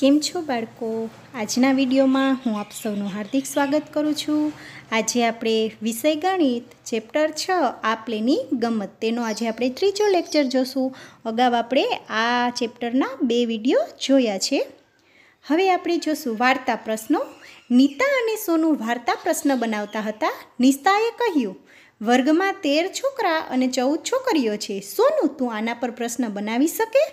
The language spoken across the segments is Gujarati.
કેમ છો બાળકો આજના વિડીયોમાં હું આપ સૌનું હાર્દિક સ્વાગત કરું છું આજે આપણે વિષય ગણિત ચેપ્ટર છ આપલેની ગમત તેનો આજે આપણે ત્રીજો લેક્ચર જોશું અગાઉ આપણે આ ચેપ્ટરના બે વિડીયો જોયા છે હવે આપણે જોશું વાર્તા પ્રશ્નો નીતા અને સોનું વાર્તા પ્રશ્ન બનાવતા હતા નિસ્તાએ કહ્યું વર્ગમાં તેર છોકરા અને ચૌદ છોકરીઓ છે સોનું તું આના પર પ્રશ્ન બનાવી શકે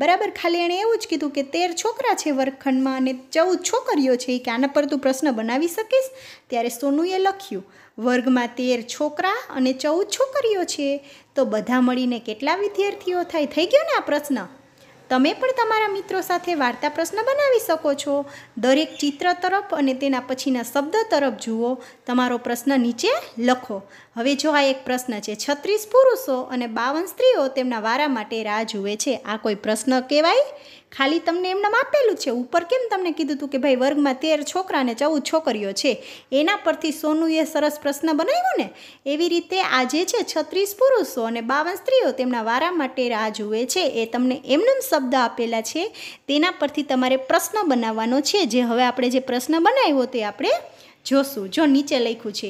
બરાબર ખાલી એણે એવું જ કીધું કે તેર છોકરા છે વર્ગખંડમાં અને ચૌદ છોકરીઓ છે કે આના પર તું પ્રશ્ન બનાવી શકીશ ત્યારે સોનુએ લખ્યું વર્ગમાં તેર છોકરા અને ચૌદ છોકરીઓ છે તો બધા મળીને કેટલા વિદ્યાર્થીઓ થાય થઈ ગયો ને આ પ્રશ્ન તમે પણ તમારા મિત્રો સાથે વાર્તા પ્રશ્ન બનાવી શકો છો દરેક ચિત્ર તરફ અને તેના પછીના શબ્દ તરફ જુઓ તમારો પ્રશ્ન નીચે લખો હવે જો આ એક પ્રશ્ન છે છત્રીસ પુરુષો અને બાવન સ્ત્રીઓ તેમના વારા માટે રાહ જુએ છે આ કોઈ પ્રશ્ન કહેવાય ખાલી તમને એમને આપેલું છે ઉપર કેમ તમને કીધું હતું કે ભાઈ વર્ગમાં તેર છોકરા અને ચૌદ છોકરીઓ છે એના પરથી સોનુએ સરસ પ્રશ્ન બનાવ્યો ને એવી રીતે આજે છે છત્રીસ પુરુષો અને બાવન સ્ત્રીઓ તેમના વારા માટે રાહ જુએ છે એ તમને એમનેમ શબ્દ આપેલા છે તેના પરથી તમારે પ્રશ્ન બનાવવાનો છે જે હવે આપણે જે પ્રશ્ન બનાવ્યો તે આપણે જોશું જો નીચે લખ્યું છે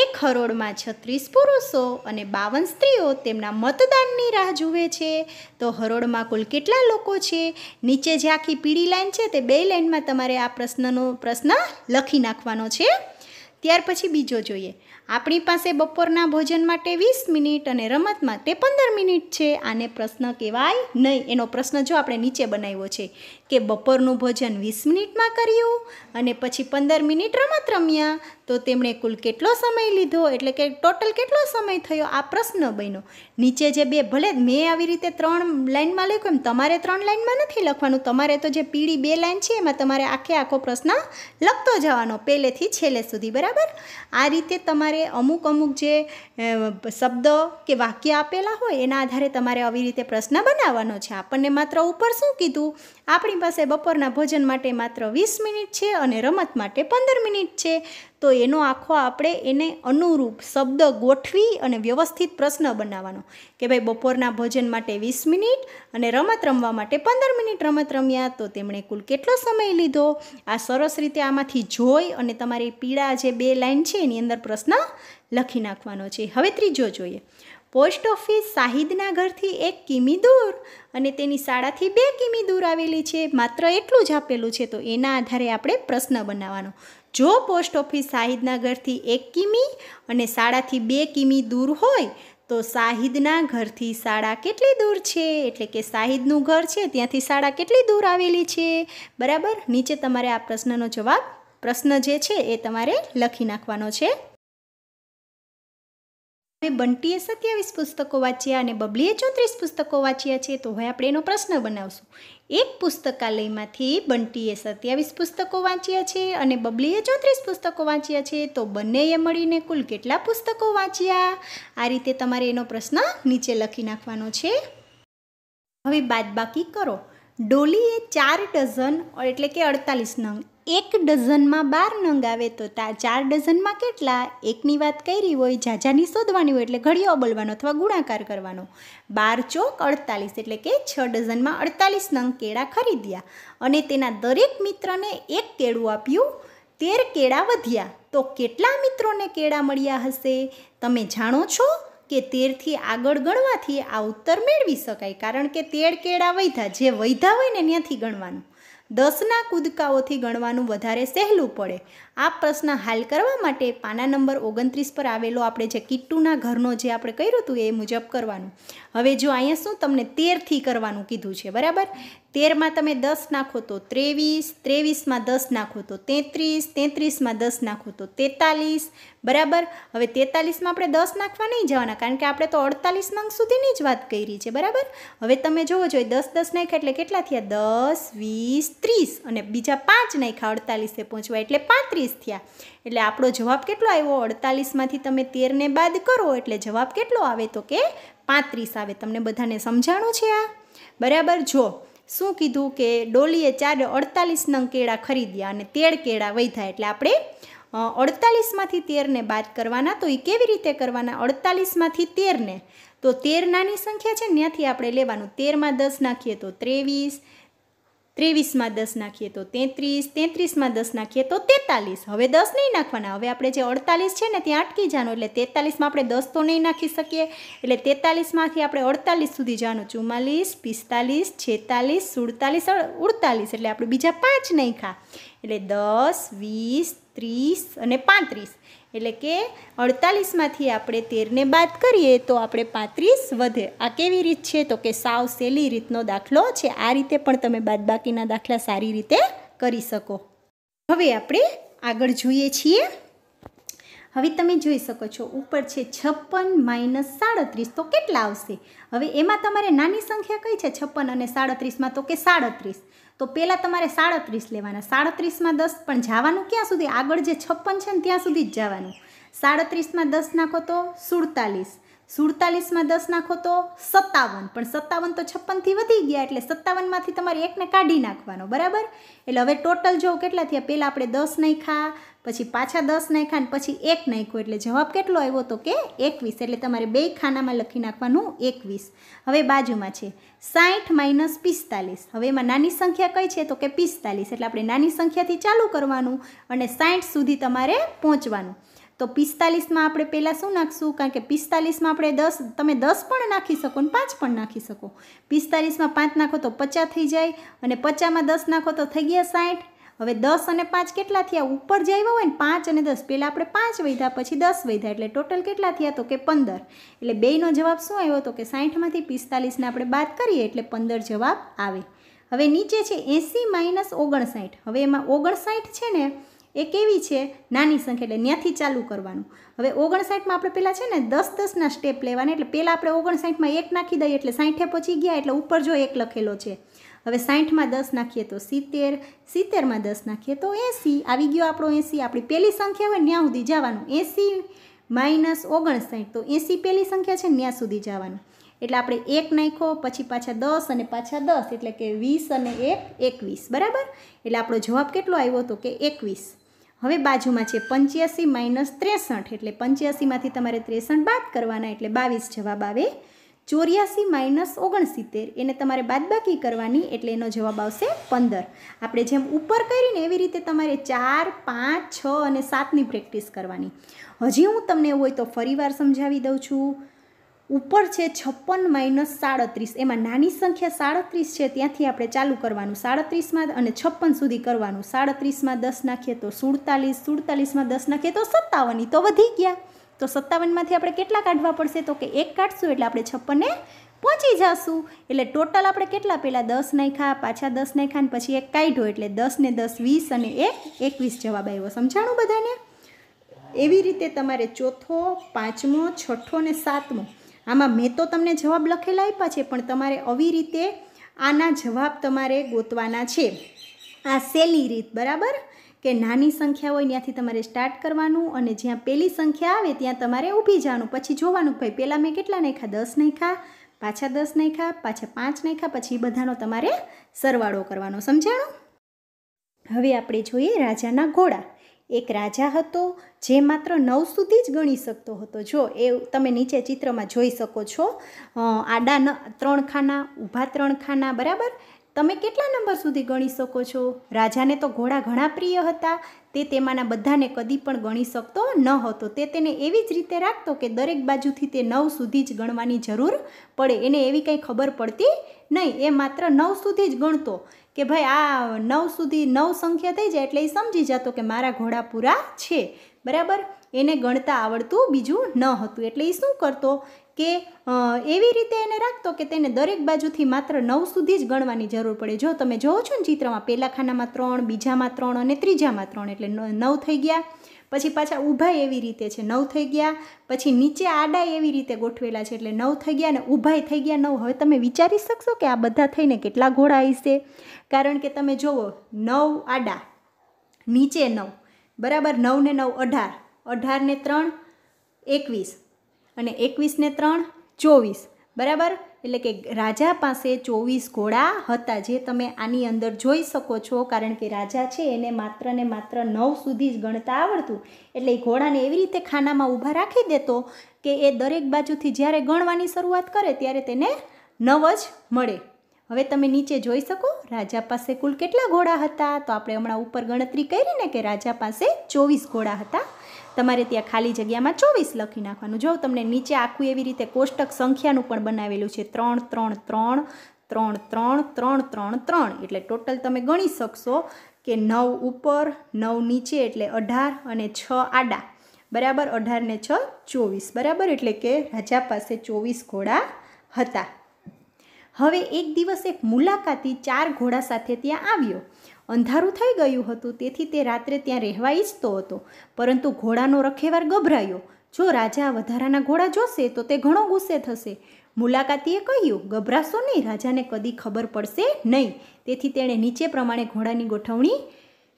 એક હરોળમાં છત્રીસ પુરુષો અને બાવન સ્ત્રીઓ તેમના મતદાનની રાહ જુએ છે તો હરોળમાં કુલ કેટલા લોકો છે નીચે જે આખી પીળી લાઈન છે તે બે લાઈનમાં તમારે આ પ્રશ્નનો પ્રશ્ન લખી નાખવાનો છે ત્યાર પછી બીજો જોઈએ આપણી પાસે બપોરના ભોજન માટે વીસ મિનિટ અને રમત માટે પંદર મિનિટ છે આને પ્રશ્ન કહેવાય નહીં એનો પ્રશ્ન જો આપણે નીચે બનાવ્યો છે કે બપોરનું ભોજન વીસ મિનિટમાં કર્યું અને પછી પંદર મિનિટ રમત રમ્યા તો તેમણે કુલ કેટલો સમય લીધો એટલે કે ટોટલ કેટલો સમય થયો આ પ્રશ્ન બન્યો નીચે જે બે ભલે મેં આવી રીતે ત્રણ લાઇનમાં લખ્યું એમ તમારે ત્રણ લાઇનમાં નથી લખવાનું તમારે તો જે પીળી બે લાઇન છે એમાં તમારે આખે આખો પ્રશ્ન લખતો જવાનો પહેલેથી છેલ્લે સુધી બરાબર આ રીતે તમારે અમુક અમુક જે શબ્દ કે વાક્ય આપેલા હોય એના આધારે તમારે આવી રીતે પ્રશ્ન બનાવવાનો છે આપણને માત્ર ઉપર શું કીધું આપણી પાસે બપોરના ભોજન માટે માત્ર વીસ મિનિટ છે અને રમત માટે પંદર મિનિટ છે તો એનો આખો આપણે એને અનુરૂપ શબ્દ ગોઠવી અને વ્યવસ્થિત પ્રશ્ન બનાવવાનો કે ભાઈ બપોરના ભોજન માટે વીસ મિનિટ અને રમત રમવા માટે પંદર મિનિટ રમત રમ્યા તો તેમણે કુલ કેટલો સમય લીધો આ સરસ રીતે આમાંથી જોઈ અને તમારી પીળા જે બે લાઈન છે એની અંદર પ્રશ્ન લખી નાખવાનો છે હવે ત્રીજો જોઈએ પોસ્ટ ઓફિસ શાહિદના ઘરથી એક કિમી દૂર અને તેની શાળાથી બે કિમી દૂર આવેલી છે માત્ર એટલું જ આપેલું છે તો એના આધારે આપણે પ્રશ્ન બનાવવાનો જો પોસ્ટ ઓફિસ શાહિદના ઘરથી એક કિમી અને શાળાથી બે કિમી દૂર હોય તો શાહિદના ઘરથી શાળા કેટલી દૂર છે એટલે કે શાહિદનું ઘર છે ત્યાંથી શાળા કેટલી દૂર આવેલી છે બરાબર નીચે તમારે આ પ્રશ્નનો જવાબ પ્રશ્ન જે છે એ તમારે લખી નાખવાનો છે હવે બંટીએ સત્યાવીસ પુસ્તકો વાંચ્યા અને બબલીએ ચોત્રીસ પુસ્તકો વાંચ્યા છે તો હવે આપણે એનો પ્રશ્ન બનાવશું એક પુસ્તકાલયમાંથી બંટીએ સત્યાવીસ પુસ્તકો વાંચ્યા છે અને બબલીએ ચોત્રીસ પુસ્તકો વાંચ્યા છે તો બંનેએ મળીને કુલ કેટલા પુસ્તકો વાંચ્યા આ રીતે તમારે એનો પ્રશ્ન નીચે લખી નાખવાનો છે હવે બાદબાકી કરો ડોલીએ ચાર ડઝન એટલે કે અડતાલીસ નંગ એક ડઝનમાં બાર નંગ આવે તો તા ચાર ડઝનમાં કેટલા એકની વાત કરી હોય ઝાઝાની શોધવાની હોય એટલે ઘડિયો બોલવાનો અથવા ગુણાકાર કરવાનો બાર ચોક અડતાલીસ એટલે કે છ ડઝનમાં અડતાલીસ નંગ કેળા ખરીદ્યા અને તેના દરેક મિત્રને એક કેળું આપ્યું તેર કેળા વધ્યા તો કેટલા મિત્રોને કેળા મળ્યા હશે તમે જાણો છો કે તેરથી આગળ ગણવાથી આ ઉત્તર મેળવી શકાય કારણ કે તેર કેળા વૈધા જે વૈધા હોય ને ત્યાંથી ગણવાનું દસના કૂદકાઓથી ગણવાનું વધારે સહેલું પડે આ પ્રશ્ન હાલ કરવા માટે પાના નંબર ઓગણત્રીસ પર આવેલો આપણે જે કિટ્ટુના ઘરનો જે આપણે કર્યું હતું એ મુજબ કરવાનું હવે જો અહીંયા શું તમને તેરથી કરવાનું કીધું છે બરાબર તેરમાં તમે દસ નાખો તો ત્રેવીસ ત્રેવીસમાં દસ નાખો તો તેત્રીસ તેત્રીસમાં દસ નાખો તો તેતાલીસ બરાબર હવે તેતાલીસમાં આપણે દસ નાખવા નહીં જવાના કારણ કે આપણે તો અડતાલીસ અંક સુધીની જ વાત કરી છે બરાબર હવે તમે જોવો જોઈએ દસ દસ નાખ્યા એટલે કેટલા થયા દસ વીસ ત્રીસ અને બીજા પાંચ નાખ્યા અડતાલીસે પહોંચવા એટલે પાંત્રીસ થયા એટલે આપણો જવાબ કેટલો આવ્યો અડતાલીસમાંથી તમે તેરને બાદ કરો એટલે જવાબ કેટલો આવે તો કે પાંત્રીસ આવે તમને બધાને સમજાણું છે આ બરાબર જો શું કીધું કે ડોલીએ ચાર અડતાલીસ નંગ કેળા ખરીદ્યા અને તેર કેળા વધ્યા એટલે આપણે અડતાલીસમાંથી તેરને બાદ કરવાના તો એ કેવી રીતે કરવાના અડતાલીસમાંથી તેરને તો તેર નાની સંખ્યા છે ત્યાંથી આપણે લેવાનું તેરમાં દસ નાખીએ તો ત્રેવીસ ત્રેવીસમાં દસ નાખીએ તો તેત્રીસ તેત્રીસમાં દસ નાખીએ તો તેતાલીસ હવે દસ નહીં નાખવાના હવે આપણે જે અડતાલીસ છે ને ત્યાં અટકી જવાનું એટલે તેતાલીસમાં આપણે દસ તો નહીં નાખી શકીએ એટલે તેતાલીસમાંથી આપણે અડતાલીસ સુધી જવાનું ચુમ્માલીસ પિસ્તાલીસ છેતાલીસ સુડતાલીસ ઉડતાલીસ એટલે આપણે બીજા પાંચ નહીં ખા એટલે દસ વીસ ત્રીસ અને પાંત્રીસ એટલે કે અડતાલીસમાંથી આપણે તેરને બાદ કરીએ તો આપણે પાંત્રીસ વધે આ કેવી રીત છે તો કે સાવ સહેલી રીતનો દાખલો છે આ રીતે પણ તમે બાદબાકીના દાખલા સારી રીતે કરી શકો હવે આપણે આગળ જોઈએ છીએ હવે તમે જોઈ શકો છો ઉપર છે છપ્પન માઇનસ સાડત્રીસ તો કેટલા આવશે હવે એમાં તમારે નાની સંખ્યા કઈ છે છપ્પન અને સાડત્રીસમાં તો કે સાડત્રીસ તો પહેલાં તમારે સાડત્રીસ લેવાના સાડત્રીસમાં દસ પણ જવાનું ક્યાં સુધી આગળ જે છપ્પન છે ને ત્યાં સુધી જ જવાનું સાડત્રીસમાં દસ નાખો તો સુડતાલીસ સુડતાલીસમાં દસ નાખો તો સત્તાવન પણ સત્તાવન તો છપ્પનથી વધી ગયા એટલે સત્તાવનમાંથી તમારે એકને કાઢી નાખવાનો બરાબર એટલે હવે ટોટલ જો કેટલા થયા પહેલાં આપણે દસ નાખ્યા પછી પાછા દસ નાખ્યા અને પછી એક નાખ્યો એટલે જવાબ કેટલો આવ્યો તો કે એકવીસ એટલે તમારે બે ખાનામાં લખી નાખવાનું એકવીસ હવે બાજુમાં છે સાઠ માઇનસ પિસ્તાલીસ હવે એમાં નાની સંખ્યા કઈ છે તો કે પિસ્તાલીસ એટલે આપણે નાની સંખ્યાથી ચાલુ કરવાનું અને સાઠ સુધી તમારે પહોંચવાનું તો પિસ્તાલીસમાં આપણે પહેલાં શું નાખશું કારણ કે પિસ્તાલીસમાં આપણે દસ તમે દસ પણ નાખી શકો ને પાંચ પણ નાખી શકો પિસ્તાલીસમાં પાંચ નાખો તો પચાસ થઈ જાય અને પચામાં દસ નાખો તો થઈ ગયા સાઠ હવે દસ અને પાંચ કેટલા થયા ઉપર જે આવ્યા હોય ને પાંચ અને દસ પહેલાં આપણે પાંચ વધ્યા પછી દસ વધ્યા એટલે ટોટલ કેટલા થયા તો કે પંદર એટલે બેનો જવાબ શું આવ્યો તો કે સાઠમાંથી પિસ્તાલીસને આપણે બાદ કરીએ એટલે પંદર જવાબ આવે હવે નીચે છે એંસી માઇનસ ઓગણસાઠ હવે એમાં ઓગણસાઠ છે ને એ કેવી છે નાની સંખ્યા એટલે ત્યાંથી ચાલુ કરવાનું હવે ઓગણસાઠમાં આપણે પહેલાં છે ને દસ દસના સ્ટેપ લેવાના એટલે પહેલાં આપણે ઓગણસાઠમાં એક નાખી દઈએ એટલે સાઠે પહોંચી ગયા એટલે ઉપર જો એક લખેલો છે હવે સાઠમાં દસ નાખીએ તો સિત્તેર સિત્તેરમાં દસ નાખીએ તો એંસી આવી ગયો આપણો એંસી આપણી પહેલી સંખ્યા હોય ત્યાં સુધી જવાનું એંસી માઇનસ ઓગણસાઠ તો એંસી પહેલી સંખ્યા છે ત્યાં સુધી જવાનું એટલે આપણે એક નાખો પછી પાછા દસ અને પાછા દસ એટલે કે વીસ અને એક એકવીસ બરાબર એટલે આપણો જવાબ કેટલો આવ્યો હતો કે એકવીસ હવે બાજુમાં છે પંચ્યાસી માઇનસ ત્રેસઠ એટલે પંચ્યાસીમાંથી તમારે ત્રેસઠ બાદ કરવાના એટલે બાવીસ જવાબ આવે ચોર્યાસી માઇનસ ઓગણસિત્તેર એને તમારે બાદબાકી કરવાની એટલે એનો જવાબ આવશે પંદર આપણે જેમ ઉપર કરીને એવી રીતે તમારે ચાર પાંચ છ અને સાતની પ્રેક્ટિસ કરવાની હજી હું તમને હોય તો ફરીવાર સમજાવી દઉં છું ઉપર છે છપ્પન માઇનસ સાડત્રીસ એમાં નાની સંખ્યા સાડત્રીસ છે ત્યાંથી આપણે ચાલુ કરવાનું સાડત્રીસમાં અને છપ્પન સુધી કરવાનું સાડત્રીસમાં દસ નાખીએ તો સુડતાલીસ સુડતાલીસમાં દસ નાખીએ તો સત્તાવન તો વધી ગયા તો સત્તાવનમાંથી આપણે કેટલા કાઢવા પડશે તો કે એક કાઢશું એટલે આપણે છપ્પનને પહોંચી જશું એટલે ટોટલ આપણે કેટલા પહેલાં દસ નાખ્યા પાછા દસ નાખ્યા અને પછી એક કાઢ્યો એટલે દસ ને દસ વીસ અને એક એકવીસ જવાબ આવ્યો સમજાણું બધાને એવી રીતે તમારે ચોથો પાંચમો છઠ્ઠો ને સાતમો આમાં મેં તો તમને જવાબ લખેલા આપ્યા છે પણ તમારે આવી રીતે આના જવાબ તમારે ગોતવાના છે આ સહેલી રીત બરાબર કે નાની સંખ્યા હોય ત્યાંથી તમારે સ્ટાર્ટ કરવાનું અને જ્યાં પેલી સંખ્યા આવે ત્યાં તમારે ઊભી જવાનું પછી જોવાનું ભાઈ પહેલાં મેં કેટલા નાખ્યા દસ નાખ્યા પાછા દસ નાખ્યા પાછા પાંચ નાખ્યા પછી બધાનો તમારે સરવાળો કરવાનો સમજાણું હવે આપણે જોઈએ રાજાના ઘોડા એક રાજા હતો જે માત્ર નવ સુધી જ ગણી શકતો હતો જો એ તમે નીચે ચિત્રમાં જોઈ શકો છો આડા ત્રણ ખાના ઊભા ત્રણ ખાના બરાબર તમે કેટલા નંબર સુધી ગણી શકો છો રાજાને તો ઘોડા ઘણા પ્રિય હતા તે તેમાંના બધાને કદી પણ ગણી શકતો ન હતો તે તેને એવી જ રીતે રાખતો કે દરેક બાજુથી તે નવ સુધી જ ગણવાની જરૂર પડે એને એવી કંઈ ખબર પડતી નહીં એ માત્ર નવ સુધી જ ગણતો કે ભાઈ આ નવ સુધી નવ સંખ્યા થઈ જાય એટલે એ સમજી જતો કે મારા ઘોડા પૂરા છે બરાબર એને ગણતા આવડતું બીજું ન હતું એટલે એ શું કરતો કે એવી રીતે એને રાખતો કે તેને દરેક બાજુથી માત્ર નવ સુધી જ ગણવાની જરૂર પડે જો તમે જોવો છો ને ચિત્રમાં પહેલા ખાનામાં ત્રણ બીજામાં ત્રણ અને ત્રીજામાં ત્રણ એટલે નવ થઈ ગયા પછી પાછા ઊભા એવી રીતે છે નવ થઈ ગયા પછી નીચે આડા એવી રીતે ગોઠવેલા છે એટલે નવ થઈ ગયા અને ઊભાય થઈ ગયા નવ હવે તમે વિચારી શકશો કે આ બધા થઈને કેટલા ઘોડા હશે કારણ કે તમે જુઓ નવ આડા નીચે નવ બરાબર નવ ને નવ અઢાર અઢારને ત્રણ એકવીસ અને એકવીસને ત્રણ ચોવીસ બરાબર એટલે કે રાજા પાસે ચોવીસ ઘોડા હતા જે તમે આની અંદર જોઈ શકો છો કારણ કે રાજા છે એને માત્ર ને માત્ર નવ સુધી જ ગણતા આવડતું એટલે એ ઘોડાને એવી રીતે ખાનામાં ઊભા રાખી દેતો કે એ દરેક બાજુથી જ્યારે ગણવાની શરૂઆત કરે ત્યારે તેને નવ જ મળે હવે તમે નીચે જોઈ શકો રાજા પાસે કુલ કેટલા ઘોડા હતા તો આપણે હમણાં ઉપર ગણતરી કરીને કે રાજા પાસે ચોવીસ ઘોડા હતા તમારે ત્યાં ખાલી જગ્યામાં ચોવીસ લખી નાખવાનું જો તમને નીચે આખું એવી રીતે કોષ્ટક સંખ્યાનું પણ બનાવેલું છે ત્રણ ત્રણ ત્રણ ત્રણ ત્રણ ત્રણ ત્રણ ત્રણ એટલે ટોટલ તમે ગણી શકશો કે નવ ઉપર નવ નીચે એટલે અઢાર અને છ આડા બરાબર અઢાર ને છ ચોવીસ બરાબર એટલે કે રાજા પાસે ચોવીસ ઘોડા હતા હવે એક દિવસ એક મુલાકાતી ચાર ઘોડા સાથે ત્યાં આવ્યો અંધારું થઈ ગયું હતું તેથી તે રાત્રે ત્યાં રહેવા ઈચ્છતો હતો પરંતુ ઘોડાનો રખેવાર ગભરાયો જો રાજા વધારાના ઘોડા જોશે તો તે ઘણો ગુસ્સે થશે મુલાકાતીએ કહ્યું ગભરાશો નહીં રાજાને કદી ખબર પડશે નહીં તેથી તેણે નીચે પ્રમાણે ઘોડાની ગોઠવણી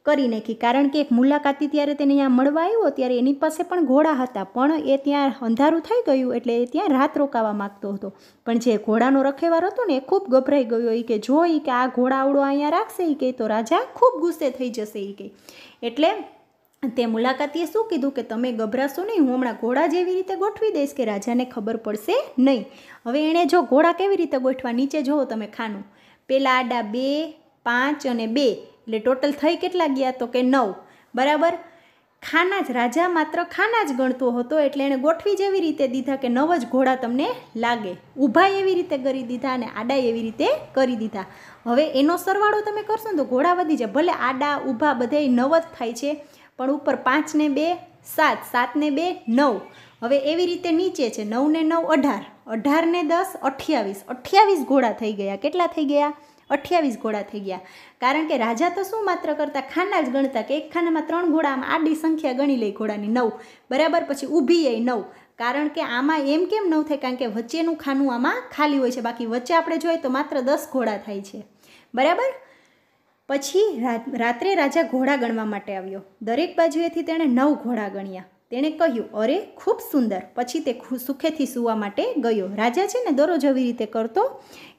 કરી નાખી કારણ કે એક મુલાકાતી ત્યારે તેને અહીંયા મળવા આવ્યો ત્યારે એની પાસે પણ ઘોડા હતા પણ એ ત્યાં અંધારું થઈ ગયું એટલે એ ત્યાં રાત રોકાવા માગતો હતો પણ જે ઘોડાનો રખેવાર હતો ને એ ખૂબ ગભરાઈ ગયો એ કે જો એ કે આ ઘોડા આવડો અહીંયા રાખશે એ કે તો રાજા ખૂબ ગુસ્સે થઈ જશે એ કે એટલે તે મુલાકાતીએ શું કીધું કે તમે ગભરાશો નહીં હું હમણાં ઘોડા જેવી રીતે ગોઠવી દઈશ કે રાજાને ખબર પડશે નહીં હવે એણે જો ઘોડા કેવી રીતે ગોઠવા નીચે જુઓ તમે ખાનું પેલા આડા બે પાંચ અને બે એટલે ટોટલ થઈ કેટલા ગયા તો કે નવ બરાબર ખાના જ રાજા માત્ર ખાના જ ગણતો હતો એટલે એણે ગોઠવી જ એવી રીતે દીધા કે નવ જ ઘોડા તમને લાગે ઊભા એવી રીતે કરી દીધા અને આડા એવી રીતે કરી દીધા હવે એનો સરવાળો તમે કરશો ને તો ઘોડા વધી જાય ભલે આડા ઊભા બધે નવ જ થાય છે પણ ઉપર પાંચને બે સાત સાતને બે નવ હવે એવી રીતે નીચે છે નવને નવ અઢાર અઢારને દસ અઠ્યાવીસ અઠ્યાવીસ ઘોડા થઈ ગયા કેટલા થઈ ગયા અઠ્યાવીસ ઘોડા થઈ ગયા કારણ કે રાજા તો શું માત્ર કરતા ખાના જ ગણતા કે એક ખાનામાં ત્રણ ઘોડા આમ આડી સંખ્યા ગણી લઈ ઘોડાની નવ બરાબર પછી ઊભી એ નવ કારણ કે આમાં એમ કેમ નવ થાય કારણ કે વચ્ચેનું ખાનું આમાં ખાલી હોય છે બાકી વચ્ચે આપણે જોઈએ તો માત્ર દસ ઘોડા થાય છે બરાબર પછી રાત્રે રાજા ઘોડા ગણવા માટે આવ્યો દરેક બાજુએથી તેણે નવ ઘોડા ગણ્યા તેણે કહ્યું અરે ખૂબ સુંદર પછી તે સુખેથી સૂવા માટે ગયો રાજા છે ને દરરોજ આવી રીતે કરતો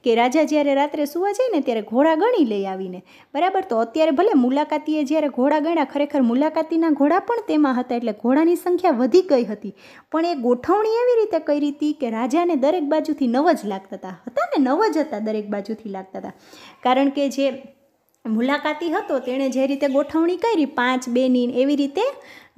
કે રાજા જ્યારે રાત્રે સુવા જાય ને ત્યારે ઘોડા ગણી લઈ આવીને બરાબર તો અત્યારે ભલે મુલાકાતીએ જ્યારે ઘોડા ગણ્યા ખરેખર મુલાકાતીના ઘોડા પણ તેમાં હતા એટલે ઘોડાની સંખ્યા વધી ગઈ હતી પણ એ ગોઠવણી એવી રીતે કરી હતી કે રાજાને દરેક બાજુથી નવ જ લાગતા હતા હતા ને નવ જ હતા દરેક બાજુથી લાગતા હતા કારણ કે જે મુલાકાતી હતો તેણે જે રીતે ગોઠવણી કરી પાંચ બેની એવી રીતે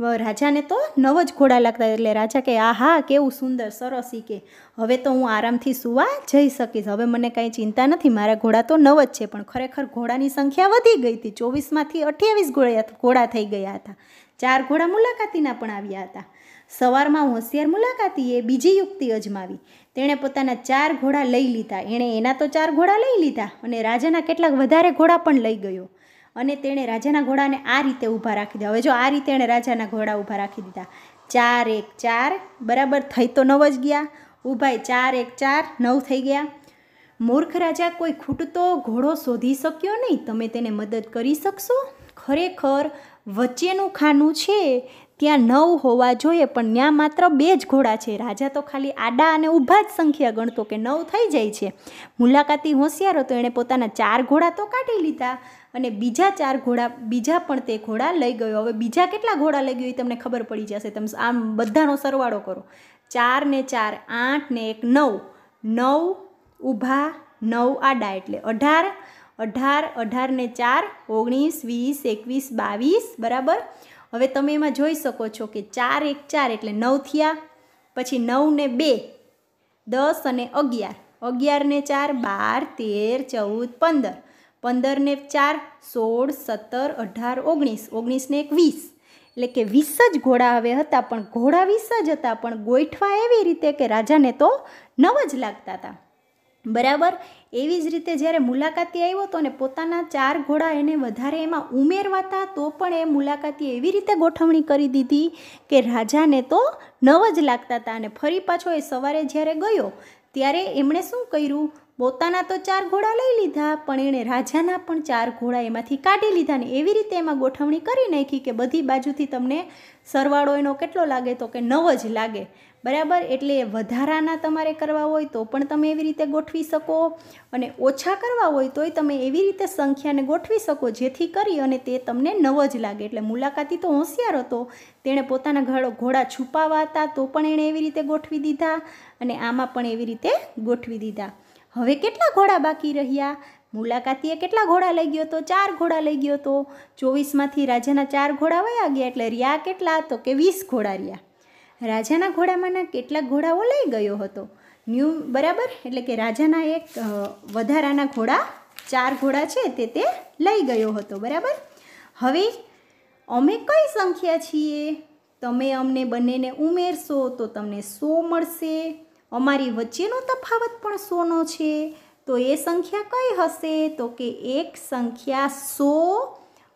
રાજાને તો નવ જ ઘોડા લાગતા એટલે રાજા કે આ હા કેવું સુંદર સરસ ઈ કે હવે તો હું આરામથી સુવા જઈ શકીશ હવે મને કાંઈ ચિંતા નથી મારા ઘોડા તો નવ જ છે પણ ખરેખર ઘોડાની સંખ્યા વધી ગઈ હતી ચોવીસમાંથી અઠ્યાવીસ ઘોડા ઘોડા થઈ ગયા હતા ચાર ઘોડા મુલાકાતીના પણ આવ્યા હતા સવારમાં હોશિયાર મુલાકાતીએ બીજી યુક્તિ અજમાવી તેણે પોતાના ચાર ઘોડા લઈ લીધા એણે એના તો ચાર ઘોડા લઈ લીધા અને રાજાના કેટલાક વધારે ઘોડા પણ લઈ ગયો અને તેણે રાજાના ઘોડાને આ રીતે ઊભા રાખી દીધા હવે જો આ રીતે એણે રાજાના ઘોડા ઊભા રાખી દીધા ચાર એક ચાર બરાબર થઈ તો નવ જ ગયા ઊભાય ચાર એક ચાર નવ થઈ ગયા મૂર્ખ રાજા કોઈ ખૂટતો ઘોડો શોધી શક્યો નહીં તમે તેને મદદ કરી શકશો ખરેખર વચ્ચેનું ખાનું છે ત્યાં નવ હોવા જોઈએ પણ ત્યાં માત્ર બે જ ઘોડા છે રાજા તો ખાલી આડા અને ઊભા જ સંખ્યા ગણતો કે નવ થઈ જાય છે મુલાકાતી હોશિયાર હતો એણે પોતાના ચાર ઘોડા તો કાઢી લીધા અને બીજા ચાર ઘોડા બીજા પણ તે ઘોડા લઈ ગયો હવે બીજા કેટલા ઘોડા લઈ ગયો એ તમને ખબર પડી જશે તમે આમ બધાનો સરવાળો કરો ચાર ને ચાર આઠ ને એક નવ નવ ઊભા નવ આડા એટલે અઢાર અઢાર અઢાર ને ચાર ઓગણીસ વીસ એકવીસ બાવીસ બરાબર હવે તમે એમાં જોઈ શકો છો કે ચાર એક ચાર એટલે નવ થયા પછી નવ ને બે દસ અને અગિયાર અગિયાર ને ચાર બાર તેર ચૌદ પંદર પંદરને ચાર સોળ સત્તર અઢાર ઓગણીસ ઓગણીસને એક વીસ એટલે કે વીસ જ ઘોડા હવે હતા પણ ઘોડા વીસ જ હતા પણ ગોઠવા એવી રીતે કે રાજાને તો નવ જ લાગતા હતા બરાબર એવી જ રીતે જ્યારે મુલાકાતી આવ્યો તો ને પોતાના ચાર ઘોડા એને વધારે એમાં ઉમેરવાતા તો પણ એ મુલાકાતી એવી રીતે ગોઠવણી કરી દીધી કે રાજાને તો નવ જ લાગતા હતા અને ફરી પાછો એ સવારે જ્યારે ગયો ત્યારે એમણે શું કર્યું પોતાના તો ચાર ઘોડા લઈ લીધા પણ એણે રાજાના પણ ચાર ઘોડા એમાંથી કાઢી લીધા ને એવી રીતે એમાં ગોઠવણી કરી નાખી કે બધી બાજુથી તમને સરવાળો એનો કેટલો લાગે તો કે નવ જ લાગે બરાબર એટલે વધારાના તમારે કરવા હોય તો પણ તમે એવી રીતે ગોઠવી શકો અને ઓછા કરવા હોય તોય તમે એવી રીતે સંખ્યાને ગોઠવી શકો જેથી કરી અને તે તમને નવ જ લાગે એટલે મુલાકાતી તો હોશિયાર હતો તેણે પોતાના ઘડો ઘોડા છુપાવા હતા તો પણ એણે એવી રીતે ગોઠવી દીધા અને આમાં પણ એવી રીતે ગોઠવી દીધા હવે કેટલા ઘોડા બાકી રહ્યા મુલાકાતીએ કેટલા ઘોડા લઈ ગયો તો ચાર ઘોડા લઈ ગયો તો ચોવીસમાંથી રાજાના ચાર ઘોડા વયા ગયા એટલે રહ્યા કેટલા તો કે વીસ ઘોડા રહ્યા રાજાના ઘોડામાંના કેટલાક ઘોડાઓ લઈ ગયો હતો ન્યૂ બરાબર એટલે કે રાજાના એક વધારાના ઘોડા ચાર ઘોડા છે તે તે લઈ ગયો હતો બરાબર હવે અમે કઈ સંખ્યા છીએ તમે અમને બંનેને ઉમેરશો તો તમને સો મળશે અમારી વચ્ચેનો તફાવત પણ સોનો છે તો એ સંખ્યા કઈ હશે તો કે એક સંખ્યા સો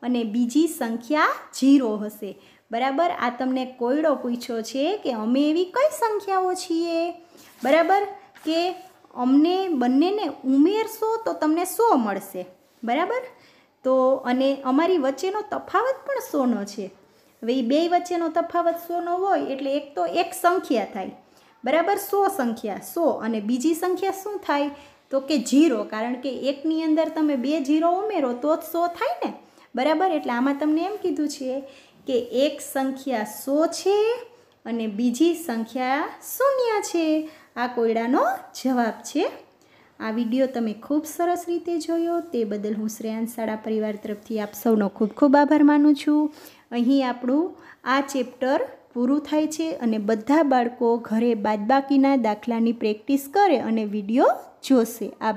અને બીજી સંખ્યા જીરો હશે બરાબર આ તમને કોયડો પૂછ્યો છે કે અમે એવી કઈ સંખ્યાઓ છીએ બરાબર કે અમને બંનેને ઉમેરશો તો તમને સો મળશે બરાબર તો અને અમારી વચ્ચેનો તફાવત પણ સોનો છે હવે એ બે વચ્ચેનો તફાવત સોનો હોય એટલે એક તો એક સંખ્યા થાય બરાબર સો સંખ્યા સો અને બીજી સંખ્યા શું થાય તો કે જીરો કારણ કે એકની અંદર તમે બે જીરો ઉમેરો તો જ સો થાય ને બરાબર એટલે આમાં તમને એમ કીધું છે કે એક સંખ્યા સો છે અને બીજી સંખ્યા શૂન્ય છે આ કોયડાનો જવાબ છે આ વિડીયો તમે ખૂબ સરસ રીતે જોયો તે બદલ હું શ્રેયાંશાળા પરિવાર તરફથી આપ સૌનો ખૂબ ખૂબ આભાર માનું છું અહીં આપણું આ ચેપ્ટર પૂરું થાય છે અને બધા બાળકો ઘરે બાદબાકીના દાખલાની પ્રેક્ટિસ કરે અને વિડીયો જોશે આ